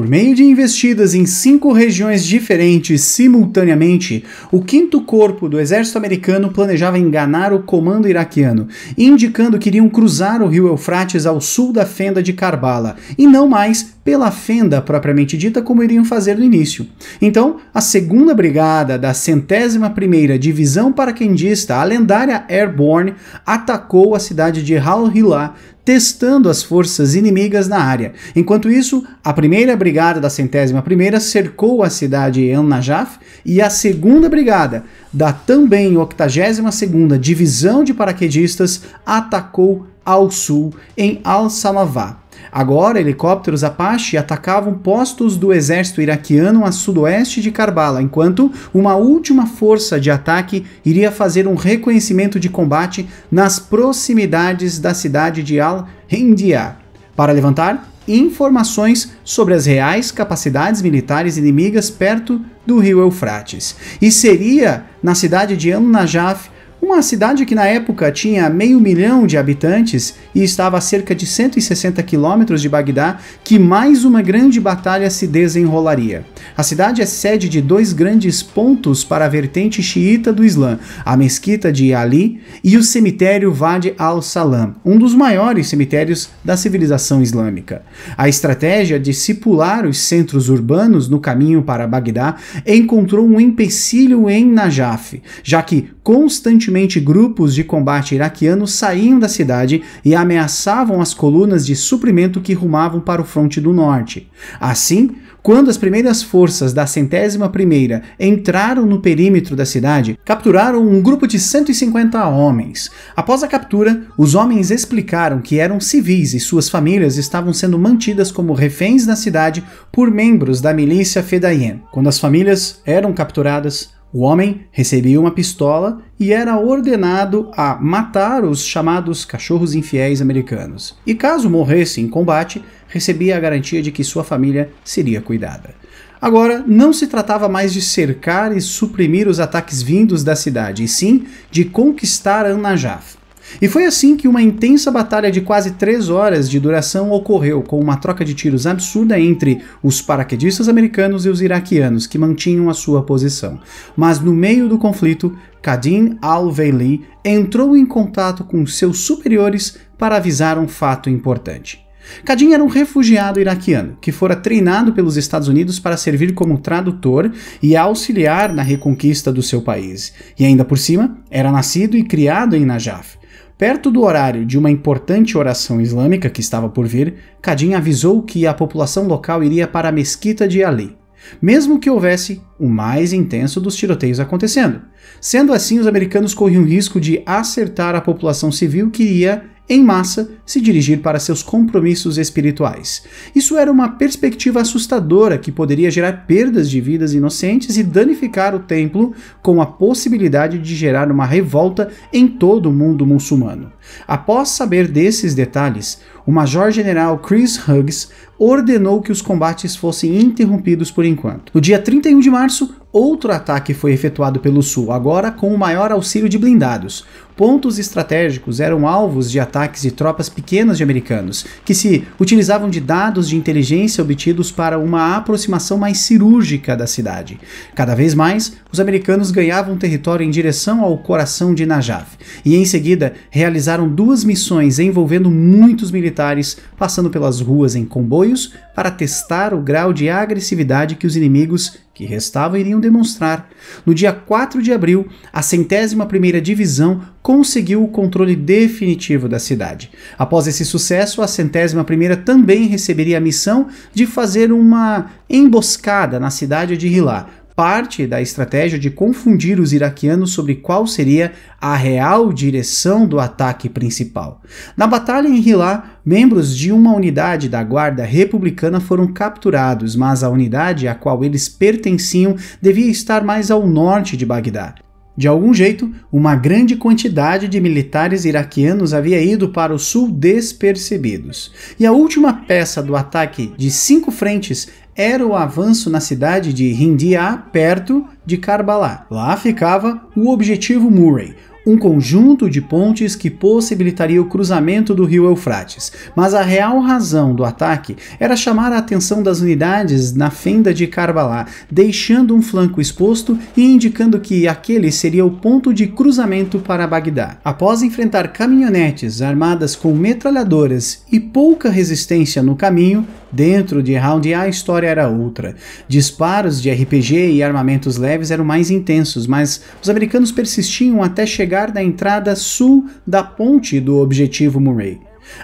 Por meio de investidas em cinco regiões diferentes simultaneamente, o quinto corpo do exército americano planejava enganar o comando iraquiano, indicando que iriam cruzar o rio Eufrates ao sul da fenda de Karbala e não mais pela fenda propriamente dita, como iriam fazer no início. Então, a segunda brigada da centésima primeira divisão paraquendista, tá, a lendária Airborne, atacou a cidade de Halhila, testando as forças inimigas na área. Enquanto isso, a primeira brigada da centésima primeira cercou a cidade de Najaf e a segunda brigada da também 82 segunda divisão de paraquedistas atacou ao sul em Al-Samavá. Agora, helicópteros Apache atacavam postos do exército iraquiano a sudoeste de Karbala, enquanto uma última força de ataque iria fazer um reconhecimento de combate nas proximidades da cidade de Al-Hindia, para levantar informações sobre as reais capacidades militares inimigas perto do rio Eufrates. E seria na cidade de An-Najaf uma cidade que na época tinha meio milhão de habitantes e estava a cerca de 160 quilômetros de Bagdá, que mais uma grande batalha se desenrolaria. A cidade é sede de dois grandes pontos para a vertente xiita do Islã, a mesquita de Ali e o cemitério Wadi al-Salam, um dos maiores cemitérios da civilização islâmica. A estratégia de cipular os centros urbanos no caminho para Bagdá encontrou um empecilho em Najaf, já que Constantemente grupos de combate iraquianos saíam da cidade e ameaçavam as colunas de suprimento que rumavam para o fronte do norte. Assim, quando as primeiras forças da centésima primeira entraram no perímetro da cidade, capturaram um grupo de 150 homens. Após a captura, os homens explicaram que eram civis e suas famílias estavam sendo mantidas como reféns na cidade por membros da milícia Fedayeen. Quando as famílias eram capturadas, o homem recebia uma pistola e era ordenado a matar os chamados cachorros infiéis americanos. E caso morresse em combate, recebia a garantia de que sua família seria cuidada. Agora, não se tratava mais de cercar e suprimir os ataques vindos da cidade, e sim de conquistar Annajaf. E foi assim que uma intensa batalha de quase três horas de duração ocorreu, com uma troca de tiros absurda entre os paraquedistas americanos e os iraquianos, que mantinham a sua posição. Mas no meio do conflito, Qadim al-Veili entrou em contato com seus superiores para avisar um fato importante. Qadim era um refugiado iraquiano que fora treinado pelos Estados Unidos para servir como tradutor e auxiliar na reconquista do seu país, e ainda por cima era nascido e criado em Najaf. Perto do horário de uma importante oração islâmica que estava por vir, Kadim avisou que a população local iria para a mesquita de Ali, mesmo que houvesse o mais intenso dos tiroteios acontecendo. Sendo assim, os americanos corriam risco de acertar a população civil que iria em massa, se dirigir para seus compromissos espirituais. Isso era uma perspectiva assustadora que poderia gerar perdas de vidas inocentes e danificar o templo, com a possibilidade de gerar uma revolta em todo o mundo muçulmano. Após saber desses detalhes, o Major-General Chris Hughes ordenou que os combates fossem interrompidos por enquanto. No dia 31 de março, outro ataque foi efetuado pelo Sul, agora com o maior auxílio de blindados. Pontos estratégicos eram alvos de ataques de tropas pequenas de americanos, que se utilizavam de dados de inteligência obtidos para uma aproximação mais cirúrgica da cidade. Cada vez mais, os americanos ganhavam território em direção ao coração de Najaf, e em seguida realizaram realizaram duas missões envolvendo muitos militares passando pelas ruas em comboios para testar o grau de agressividade que os inimigos que restavam iriam demonstrar. No dia 4 de abril, a centésima primeira divisão conseguiu o controle definitivo da cidade. Após esse sucesso, a centésima primeira também receberia a missão de fazer uma emboscada na cidade de Hilá, parte da estratégia de confundir os iraquianos sobre qual seria a real direção do ataque principal. Na batalha em Hilá, membros de uma unidade da Guarda Republicana foram capturados, mas a unidade a qual eles pertenciam devia estar mais ao norte de Bagdá. De algum jeito, uma grande quantidade de militares iraquianos havia ido para o sul despercebidos. E a última peça do ataque de cinco frentes era o avanço na cidade de Hindiá, perto de Karbalá. Lá ficava o objetivo Murray, um conjunto de pontes que possibilitaria o cruzamento do rio Eufrates, mas a real razão do ataque era chamar a atenção das unidades na fenda de Karbala, deixando um flanco exposto e indicando que aquele seria o ponto de cruzamento para Bagdá. Após enfrentar caminhonetes armadas com metralhadoras e pouca resistência no caminho, Dentro de Round A, a história era outra. Disparos de RPG e armamentos leves eram mais intensos, mas os americanos persistiam até chegar na entrada sul da ponte do objetivo Murray.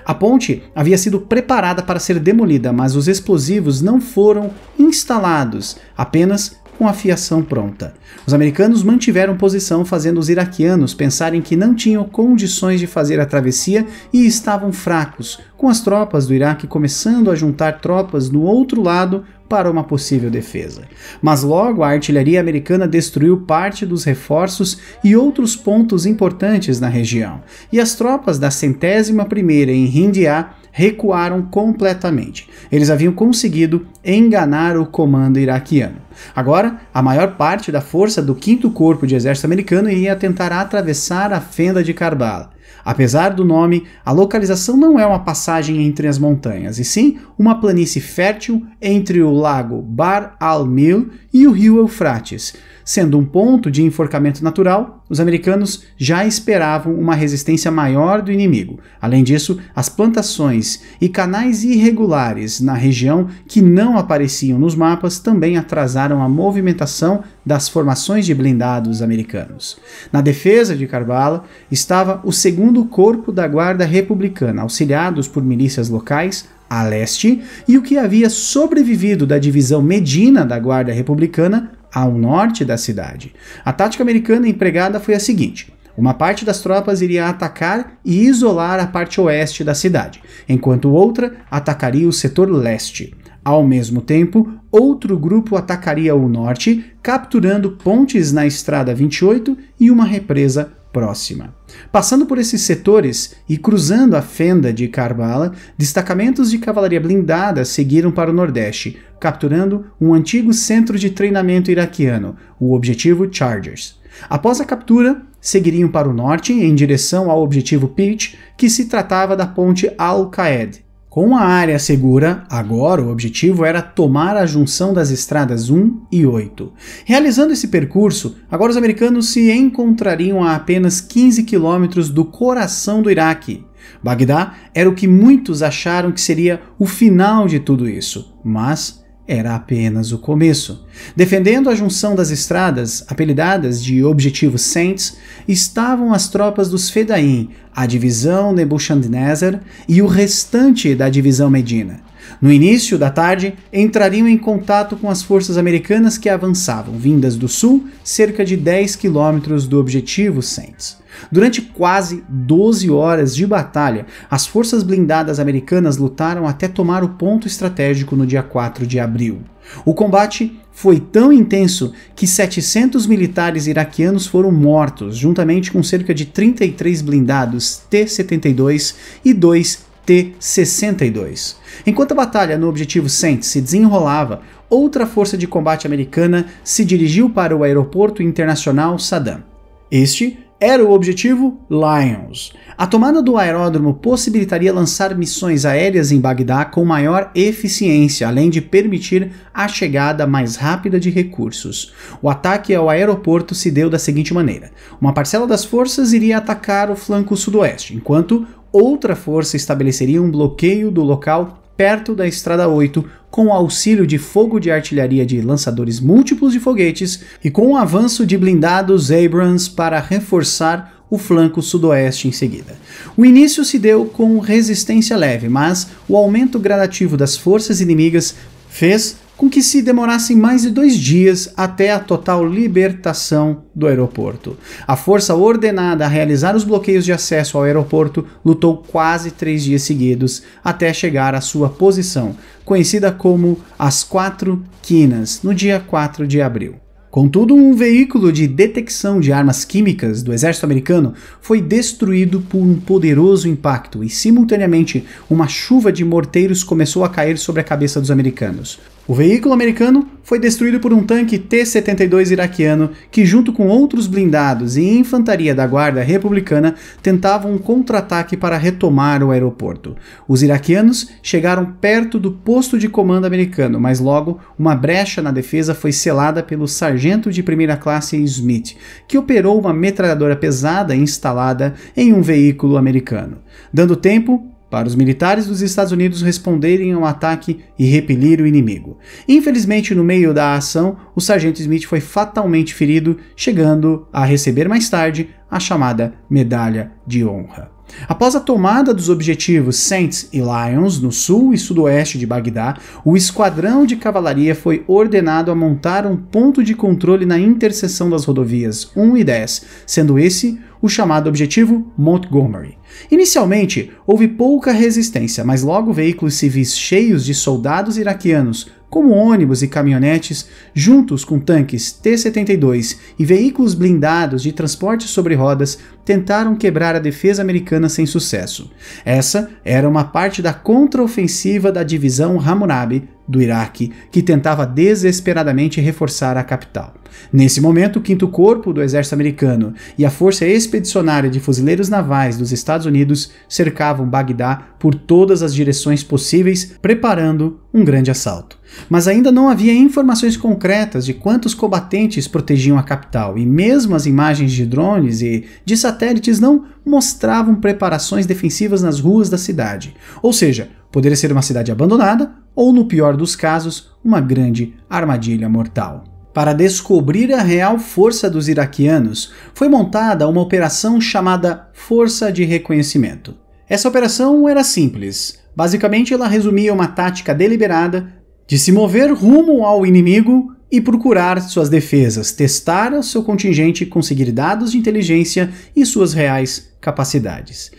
A ponte havia sido preparada para ser demolida, mas os explosivos não foram instalados, apenas com a fiação pronta. Os americanos mantiveram posição, fazendo os iraquianos pensarem que não tinham condições de fazer a travessia e estavam fracos, com as tropas do Iraque começando a juntar tropas no outro lado para uma possível defesa. Mas logo a artilharia americana destruiu parte dos reforços e outros pontos importantes na região, e as tropas da centésima primeira em Rindia recuaram completamente. Eles haviam conseguido enganar o comando iraquiano. Agora, a maior parte da força do 5 Corpo de Exército Americano iria tentar atravessar a fenda de Karbala. Apesar do nome, a localização não é uma passagem entre as montanhas, e sim uma planície fértil entre o lago Bar al-Mil e o rio Eufrates. Sendo um ponto de enforcamento natural, os americanos já esperavam uma resistência maior do inimigo. Além disso, as plantações e canais irregulares na região que não apareciam nos mapas também atrasaram a movimentação das formações de blindados americanos. Na defesa de Carvalho estava o segundo corpo da Guarda Republicana, auxiliados por milícias locais a leste, e o que havia sobrevivido da divisão Medina da Guarda Republicana ao norte da cidade. A tática americana empregada foi a seguinte: uma parte das tropas iria atacar e isolar a parte oeste da cidade, enquanto outra atacaria o setor leste. Ao mesmo tempo, outro grupo atacaria o norte, capturando pontes na Estrada 28 e uma represa próxima. Passando por esses setores e cruzando a fenda de Karbala, destacamentos de cavalaria blindada seguiram para o Nordeste, capturando um antigo centro de treinamento iraquiano, o objetivo Chargers. Após a captura, seguiriam para o norte em direção ao objetivo Peach, que se tratava da ponte Al-Qaeda, com a área segura, agora o objetivo era tomar a junção das estradas 1 e 8. Realizando esse percurso, agora os americanos se encontrariam a apenas 15 quilômetros do coração do Iraque. Bagdá era o que muitos acharam que seria o final de tudo isso, mas era apenas o começo. Defendendo a junção das estradas, apelidadas de Objetivo Saints, estavam as tropas dos Fedain, a divisão Nebuchadnezzar e o restante da divisão Medina. No início da tarde, entrariam em contato com as forças americanas que avançavam, vindas do sul, cerca de 10 quilômetros do Objetivo Saints. Durante quase 12 horas de batalha, as forças blindadas americanas lutaram até tomar o ponto estratégico no dia 4 de abril. O combate foi tão intenso que 700 militares iraquianos foram mortos, juntamente com cerca de 33 blindados T-72 e 2 T-62. Enquanto a batalha no Objetivo 100 se desenrolava, outra força de combate americana se dirigiu para o Aeroporto Internacional Saddam. Este era o objetivo Lions. A tomada do aeródromo possibilitaria lançar missões aéreas em Bagdá com maior eficiência, além de permitir a chegada mais rápida de recursos. O ataque ao aeroporto se deu da seguinte maneira: uma parcela das forças iria atacar o flanco sudoeste, enquanto outra força estabeleceria um bloqueio do local perto da Estrada 8 com o auxílio de fogo de artilharia de lançadores múltiplos de foguetes e com o avanço de blindados Abrams para reforçar o flanco sudoeste em seguida. O início se deu com resistência leve, mas o aumento gradativo das forças inimigas fez com que se demorassem mais de dois dias até a total libertação do aeroporto. A força ordenada a realizar os bloqueios de acesso ao aeroporto lutou quase três dias seguidos até chegar à sua posição, conhecida como as Quatro Quinas, no dia 4 de abril. Contudo, um veículo de detecção de armas químicas do exército americano foi destruído por um poderoso impacto e, simultaneamente, uma chuva de morteiros começou a cair sobre a cabeça dos americanos. O veículo americano foi destruído por um tanque T-72 iraquiano que, junto com outros blindados e infantaria da Guarda Republicana, tentavam um contra-ataque para retomar o aeroporto. Os iraquianos chegaram perto do posto de comando americano, mas logo uma brecha na defesa foi selada pelo sargento de primeira classe Smith, que operou uma metralhadora pesada instalada em um veículo americano. Dando tempo, para os militares dos Estados Unidos responderem ao ataque e repelir o inimigo. Infelizmente, no meio da ação, o sargento Smith foi fatalmente ferido, chegando a receber mais tarde a chamada Medalha de Honra. Após a tomada dos objetivos Saints e Lions no sul e sudoeste de Bagdá, o esquadrão de cavalaria foi ordenado a montar um ponto de controle na interseção das rodovias 1 e 10, sendo esse o chamado objetivo Montgomery. Inicialmente, houve pouca resistência, mas logo veículos civis cheios de soldados iraquianos, como ônibus e caminhonetes, juntos com tanques T-72 e veículos blindados de transporte sobre rodas, tentaram quebrar a defesa americana sem sucesso. Essa era uma parte da contraofensiva da divisão Hammurabi do Iraque, que tentava desesperadamente reforçar a capital. Nesse momento, o quinto Corpo do Exército Americano e a Força Expedicionária de Fuzileiros Navais dos Estados Unidos cercavam Bagdá por todas as direções possíveis, preparando um grande assalto. Mas ainda não havia informações concretas de quantos combatentes protegiam a capital, e mesmo as imagens de drones e de satélites não mostravam preparações defensivas nas ruas da cidade. Ou seja, poderia ser uma cidade abandonada ou, no pior dos casos, uma grande armadilha mortal. Para descobrir a real força dos iraquianos, foi montada uma operação chamada Força de Reconhecimento. Essa operação era simples. Basicamente, ela resumia uma tática deliberada de se mover rumo ao inimigo e procurar suas defesas, testar o seu contingente, conseguir dados de inteligência e suas reais capacidades.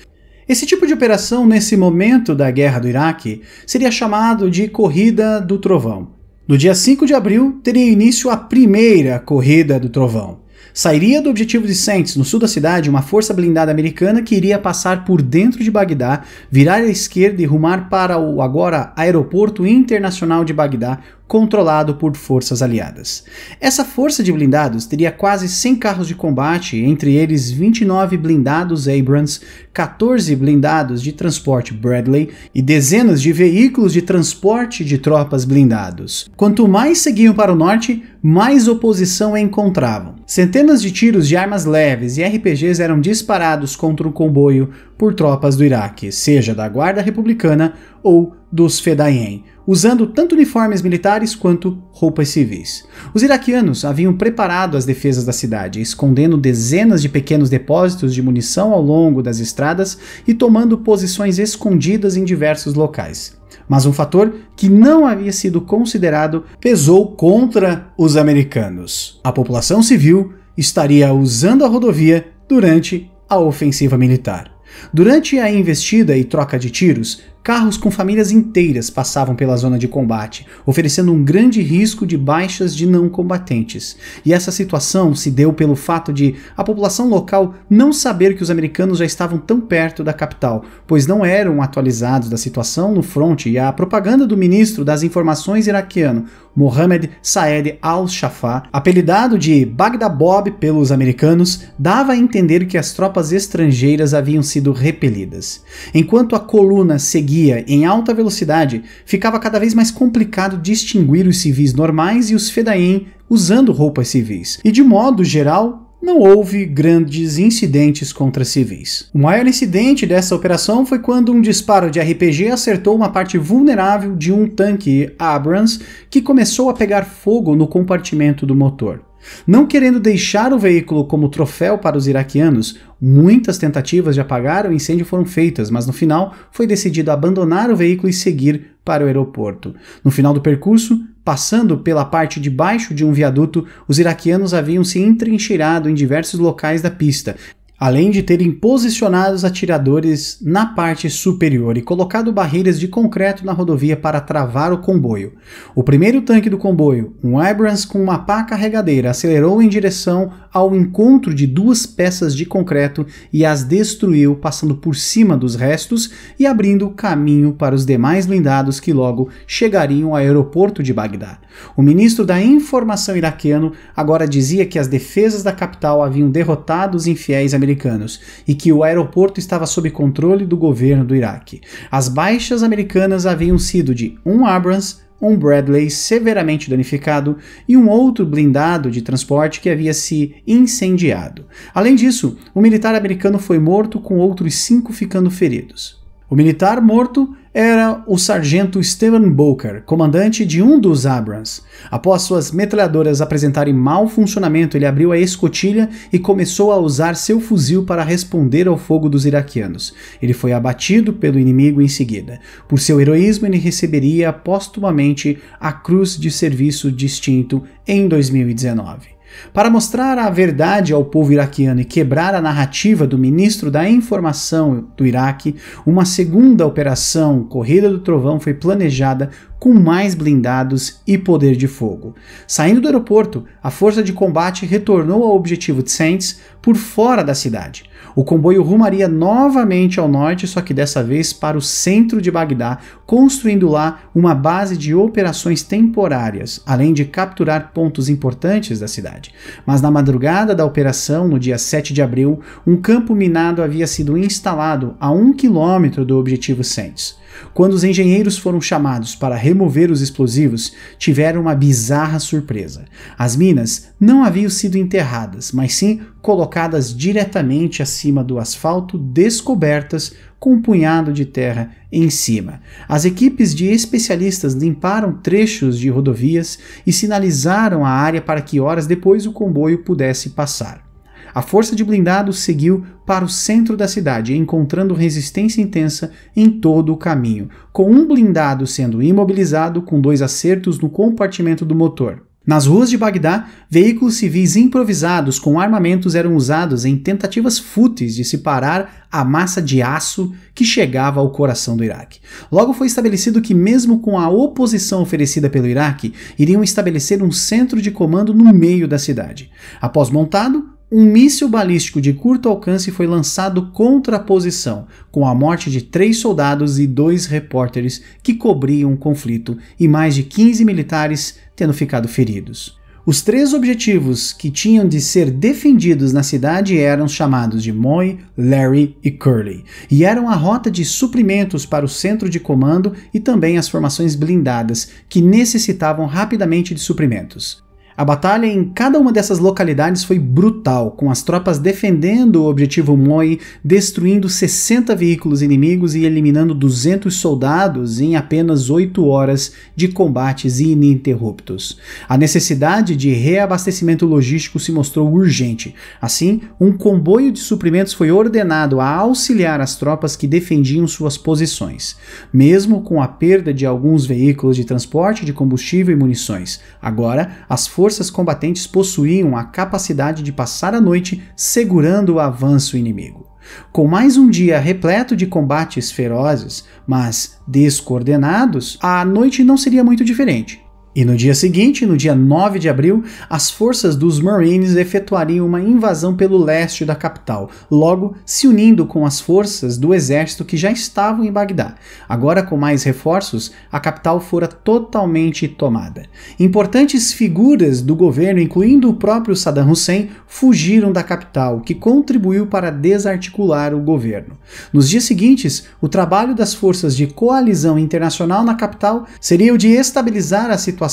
Esse tipo de operação, nesse momento da guerra do Iraque, seria chamado de Corrida do Trovão. No dia 5 de abril, teria início a primeira Corrida do Trovão. Sairia do objetivo de Saints, no sul da cidade, uma força blindada americana que iria passar por dentro de Bagdá, virar à esquerda e rumar para o agora Aeroporto Internacional de Bagdá, controlado por forças aliadas. Essa força de blindados teria quase 100 carros de combate, entre eles 29 blindados Abrams, 14 blindados de transporte Bradley e dezenas de veículos de transporte de tropas blindados. Quanto mais seguiam para o norte, mais oposição encontravam. Centenas de tiros de armas leves e RPGs eram disparados contra o comboio por tropas do Iraque, seja da Guarda Republicana ou dos Fedayeen, usando tanto uniformes militares quanto roupas civis. Os iraquianos haviam preparado as defesas da cidade, escondendo dezenas de pequenos depósitos de munição ao longo das estradas e tomando posições escondidas em diversos locais. Mas um fator que não havia sido considerado pesou contra os americanos. A população civil estaria usando a rodovia durante a ofensiva militar. Durante a investida e troca de tiros, Carros com famílias inteiras passavam pela zona de combate, oferecendo um grande risco de baixas de não combatentes. E essa situação se deu pelo fato de a população local não saber que os americanos já estavam tão perto da capital, pois não eram atualizados da situação no fronte e a propaganda do ministro das Informações iraquiano, Mohammed Saed al-Shafa, apelidado de Bagdad Bob pelos americanos, dava a entender que as tropas estrangeiras haviam sido repelidas. Enquanto a coluna seguia seguia em alta velocidade, ficava cada vez mais complicado distinguir os civis normais e os fedaim usando roupas civis. E de modo geral, não houve grandes incidentes contra civis. O maior incidente dessa operação foi quando um disparo de RPG acertou uma parte vulnerável de um tanque Abrams que começou a pegar fogo no compartimento do motor. Não querendo deixar o veículo como troféu para os iraquianos, muitas tentativas de apagar o incêndio foram feitas, mas no final foi decidido abandonar o veículo e seguir para o aeroporto. No final do percurso, passando pela parte de baixo de um viaduto, os iraquianos haviam se entrincheirado em diversos locais da pista, além de terem posicionado os atiradores na parte superior e colocado barreiras de concreto na rodovia para travar o comboio. O primeiro tanque do comboio, um Abrams com uma pá carregadeira, acelerou em direção ao encontro de duas peças de concreto e as destruiu, passando por cima dos restos e abrindo caminho para os demais blindados que logo chegariam ao aeroporto de Bagdá. O ministro da Informação iraquiano agora dizia que as defesas da capital haviam derrotado os infiéis americanos americanos e que o aeroporto estava sob controle do governo do Iraque. As baixas americanas haviam sido de um Abrams, um Bradley severamente danificado e um outro blindado de transporte que havia se incendiado. Além disso, um militar americano foi morto, com outros cinco ficando feridos. O militar morto era o sargento Steven Boker, comandante de um dos Abrams. Após suas metralhadoras apresentarem mau funcionamento, ele abriu a escotilha e começou a usar seu fuzil para responder ao fogo dos iraquianos. Ele foi abatido pelo inimigo em seguida. Por seu heroísmo, ele receberia postumamente a Cruz de Serviço Distinto em 2019. Para mostrar a verdade ao povo iraquiano e quebrar a narrativa do ministro da Informação do Iraque, uma segunda operação Corrida do Trovão foi planejada com mais blindados e poder de fogo. Saindo do aeroporto, a força de combate retornou ao objetivo de Saints por fora da cidade, o comboio rumaria novamente ao norte, só que dessa vez para o centro de Bagdá, construindo lá uma base de operações temporárias, além de capturar pontos importantes da cidade. Mas na madrugada da operação, no dia 7 de abril, um campo minado havia sido instalado a um quilômetro do objetivo Saints. Quando os engenheiros foram chamados para remover os explosivos, tiveram uma bizarra surpresa. As minas não haviam sido enterradas, mas sim colocadas diretamente acima do asfalto, descobertas com um punhado de terra em cima. As equipes de especialistas limparam trechos de rodovias e sinalizaram a área para que horas depois o comboio pudesse passar. A força de blindados seguiu para o centro da cidade, encontrando resistência intensa em todo o caminho, com um blindado sendo imobilizado com dois acertos no compartimento do motor. Nas ruas de Bagdá, veículos civis improvisados com armamentos eram usados em tentativas fúteis de separar a massa de aço que chegava ao coração do Iraque. Logo foi estabelecido que, mesmo com a oposição oferecida pelo Iraque, iriam estabelecer um centro de comando no meio da cidade. Após montado, um míssil balístico de curto alcance foi lançado contra a posição, com a morte de três soldados e dois repórteres que cobriam o conflito e mais de 15 militares tendo ficado feridos. Os três objetivos que tinham de ser defendidos na cidade eram chamados de Moy, Larry e Curly, e eram a rota de suprimentos para o centro de comando e também as formações blindadas, que necessitavam rapidamente de suprimentos. A batalha em cada uma dessas localidades foi brutal, com as tropas defendendo o objetivo Moi, destruindo 60 veículos inimigos e eliminando 200 soldados em apenas 8 horas de combates ininterruptos. A necessidade de reabastecimento logístico se mostrou urgente. Assim, um comboio de suprimentos foi ordenado a auxiliar as tropas que defendiam suas posições, mesmo com a perda de alguns veículos de transporte de combustível e munições. Agora, as forças forças combatentes possuíam a capacidade de passar a noite segurando o avanço inimigo. Com mais um dia repleto de combates ferozes, mas descoordenados, a noite não seria muito diferente. E no dia seguinte, no dia 9 de abril, as forças dos Marines efetuariam uma invasão pelo leste da capital, logo se unindo com as forças do exército que já estavam em Bagdá. Agora, com mais reforços, a capital fora totalmente tomada. Importantes figuras do governo, incluindo o próprio Saddam Hussein, fugiram da capital, o que contribuiu para desarticular o governo. Nos dias seguintes, o trabalho das forças de coalizão internacional na capital seria o de estabilizar a situação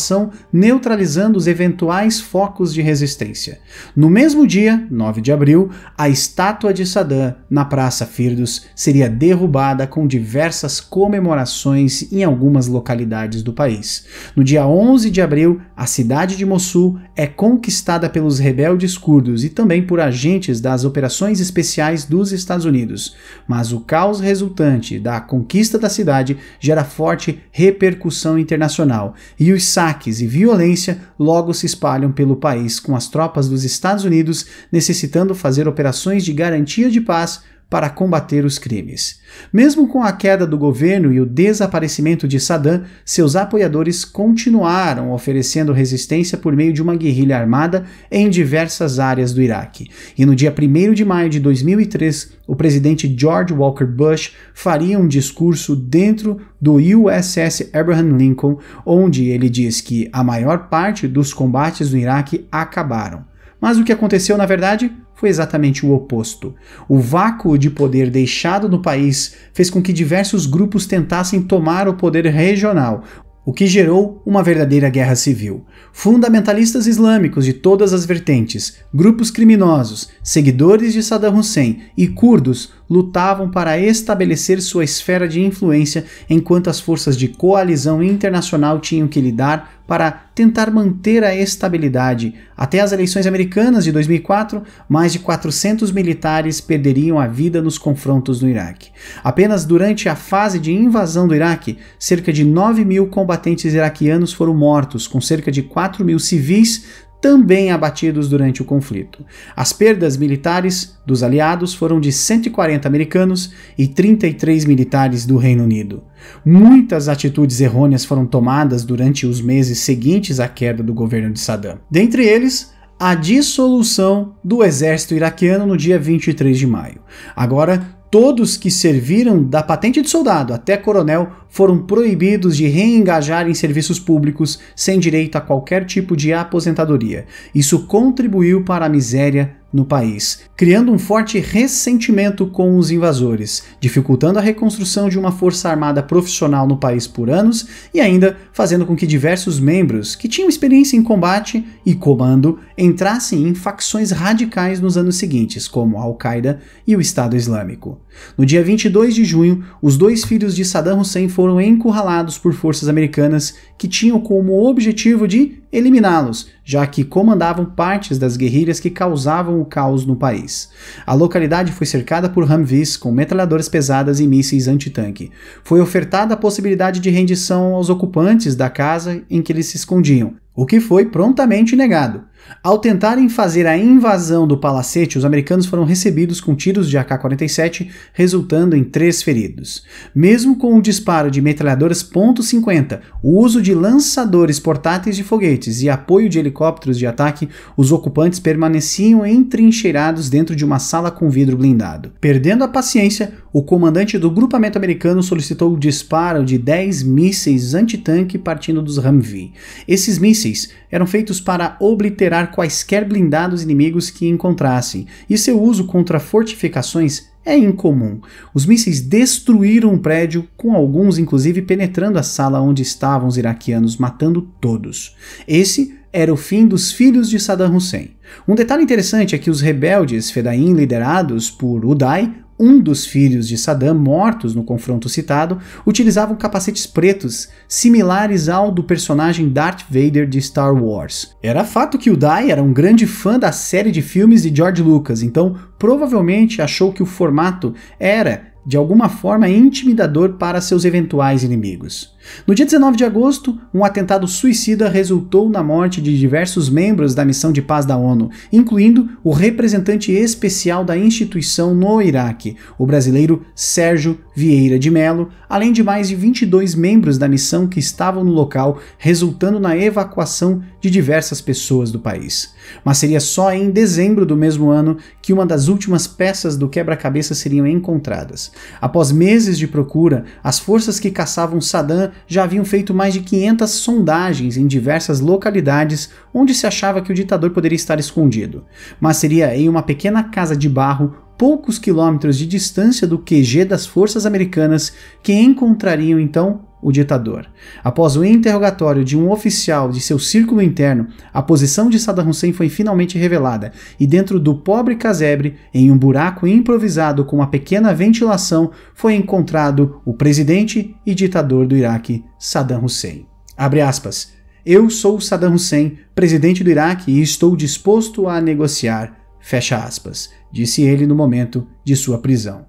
neutralizando os eventuais focos de resistência. No mesmo dia, 9 de abril, a estátua de Saddam na Praça Firdos seria derrubada com diversas comemorações em algumas localidades do país. No dia 11 de abril, a cidade de Mossul é conquistada pelos rebeldes curdos e também por agentes das operações especiais dos Estados Unidos, mas o caos resultante da conquista da cidade gera forte repercussão internacional e os Ataques e violência logo se espalham pelo país, com as tropas dos Estados Unidos necessitando fazer operações de garantia de paz para combater os crimes. Mesmo com a queda do governo e o desaparecimento de Saddam, seus apoiadores continuaram oferecendo resistência por meio de uma guerrilha armada em diversas áreas do Iraque. E no dia 1 de maio de 2003, o presidente George Walker Bush faria um discurso dentro do USS Abraham Lincoln, onde ele diz que a maior parte dos combates no Iraque acabaram. Mas o que aconteceu, na verdade, foi exatamente o oposto. O vácuo de poder deixado no país fez com que diversos grupos tentassem tomar o poder regional, o que gerou uma verdadeira guerra civil. Fundamentalistas islâmicos de todas as vertentes, grupos criminosos, seguidores de Saddam Hussein e curdos lutavam para estabelecer sua esfera de influência enquanto as forças de coalizão internacional tinham que lidar para tentar manter a estabilidade. Até as eleições americanas de 2004, mais de 400 militares perderiam a vida nos confrontos no Iraque. Apenas durante a fase de invasão do Iraque, cerca de 9 mil combatentes iraquianos foram mortos, com cerca de 4 mil civis também abatidos durante o conflito. As perdas militares dos aliados foram de 140 americanos e 33 militares do Reino Unido. Muitas atitudes errôneas foram tomadas durante os meses seguintes à queda do governo de Saddam. Dentre eles, a dissolução do exército iraquiano no dia 23 de maio. Agora, Todos que serviram da patente de soldado até coronel foram proibidos de reengajar em serviços públicos sem direito a qualquer tipo de aposentadoria. Isso contribuiu para a miséria no país, criando um forte ressentimento com os invasores, dificultando a reconstrução de uma força armada profissional no país por anos e ainda fazendo com que diversos membros que tinham experiência em combate e comando entrassem em facções radicais nos anos seguintes, como a Al-Qaeda e o Estado Islâmico. No dia 22 de junho, os dois filhos de Saddam Hussein foram encurralados por forças americanas que tinham como objetivo de eliminá-los, já que comandavam partes das guerrilhas que causavam o caos no país. A localidade foi cercada por Humvees com metralhadoras pesadas e mísseis antitanque. Foi ofertada a possibilidade de rendição aos ocupantes da casa em que eles se escondiam, o que foi prontamente negado. Ao tentarem fazer a invasão do palacete, os americanos foram recebidos com tiros de AK-47, resultando em três feridos. Mesmo com o disparo de metralhadoras .50, o uso de lançadores portáteis de foguetes e apoio de helicópteros de ataque, os ocupantes permaneciam entrincheirados dentro de uma sala com vidro blindado. Perdendo a paciência, o comandante do grupamento americano solicitou o disparo de 10 mísseis antitanque partindo dos Humvee. Esses mísseis eram feitos para obliterar superar quaisquer blindados inimigos que encontrassem, e seu uso contra fortificações é incomum. Os mísseis destruíram o um prédio, com alguns inclusive penetrando a sala onde estavam os iraquianos, matando todos. Esse era o fim dos filhos de Saddam Hussein. Um detalhe interessante é que os rebeldes Fedain, liderados por Uday um dos filhos de Saddam, mortos no confronto citado, utilizavam capacetes pretos, similares ao do personagem Darth Vader de Star Wars. Era fato que o Dai era um grande fã da série de filmes de George Lucas, então provavelmente achou que o formato era, de alguma forma, intimidador para seus eventuais inimigos. No dia 19 de agosto, um atentado suicida resultou na morte de diversos membros da missão de paz da ONU, incluindo o representante especial da instituição no Iraque, o brasileiro Sérgio Vieira de Mello, além de mais de 22 membros da missão que estavam no local, resultando na evacuação de diversas pessoas do país. Mas seria só em dezembro do mesmo ano que uma das últimas peças do quebra-cabeça seriam encontradas. Após meses de procura, as forças que caçavam Saddam já haviam feito mais de 500 sondagens em diversas localidades onde se achava que o ditador poderia estar escondido, mas seria em uma pequena casa de barro poucos quilômetros de distância do QG das forças americanas, que encontrariam então o ditador. Após o interrogatório de um oficial de seu círculo interno, a posição de Saddam Hussein foi finalmente revelada, e dentro do pobre casebre, em um buraco improvisado com uma pequena ventilação, foi encontrado o presidente e ditador do Iraque, Saddam Hussein. Abre aspas. Eu sou Saddam Hussein, presidente do Iraque, e estou disposto a negociar Fecha aspas, disse ele no momento de sua prisão.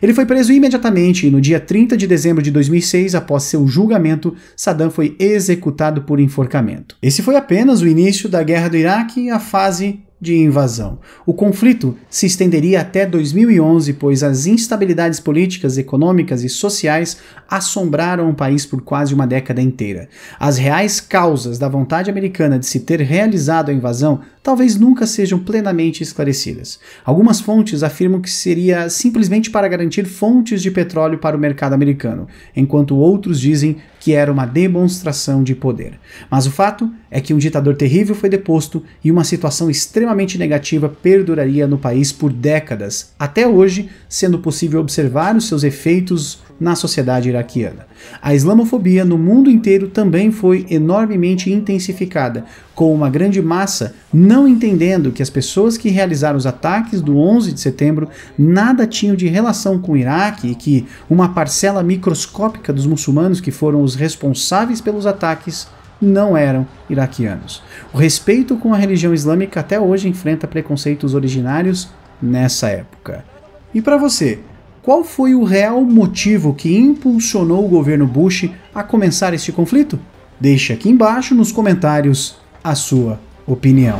Ele foi preso imediatamente e no dia 30 de dezembro de 2006, após seu julgamento, Saddam foi executado por enforcamento. Esse foi apenas o início da Guerra do Iraque, a fase de invasão. O conflito se estenderia até 2011, pois as instabilidades políticas, econômicas e sociais assombraram o país por quase uma década inteira. As reais causas da vontade americana de se ter realizado a invasão talvez nunca sejam plenamente esclarecidas. Algumas fontes afirmam que seria simplesmente para garantir fontes de petróleo para o mercado americano, enquanto outros dizem que era uma demonstração de poder. Mas o fato é que um ditador terrível foi deposto e uma situação extremamente extremamente negativa perduraria no país por décadas, até hoje sendo possível observar os seus efeitos na sociedade iraquiana. A islamofobia no mundo inteiro também foi enormemente intensificada, com uma grande massa não entendendo que as pessoas que realizaram os ataques do 11 de setembro nada tinham de relação com o Iraque e que uma parcela microscópica dos muçulmanos que foram os responsáveis pelos ataques não eram iraquianos. O respeito com a religião islâmica até hoje enfrenta preconceitos originários nessa época. E para você, qual foi o real motivo que impulsionou o governo Bush a começar este conflito? Deixe aqui embaixo nos comentários a sua opinião.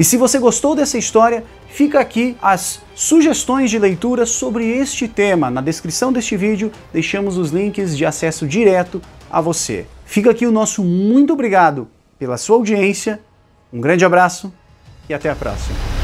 E se você gostou dessa história, Fica aqui as sugestões de leitura sobre este tema. Na descrição deste vídeo deixamos os links de acesso direto a você. Fica aqui o nosso muito obrigado pela sua audiência, um grande abraço e até a próxima.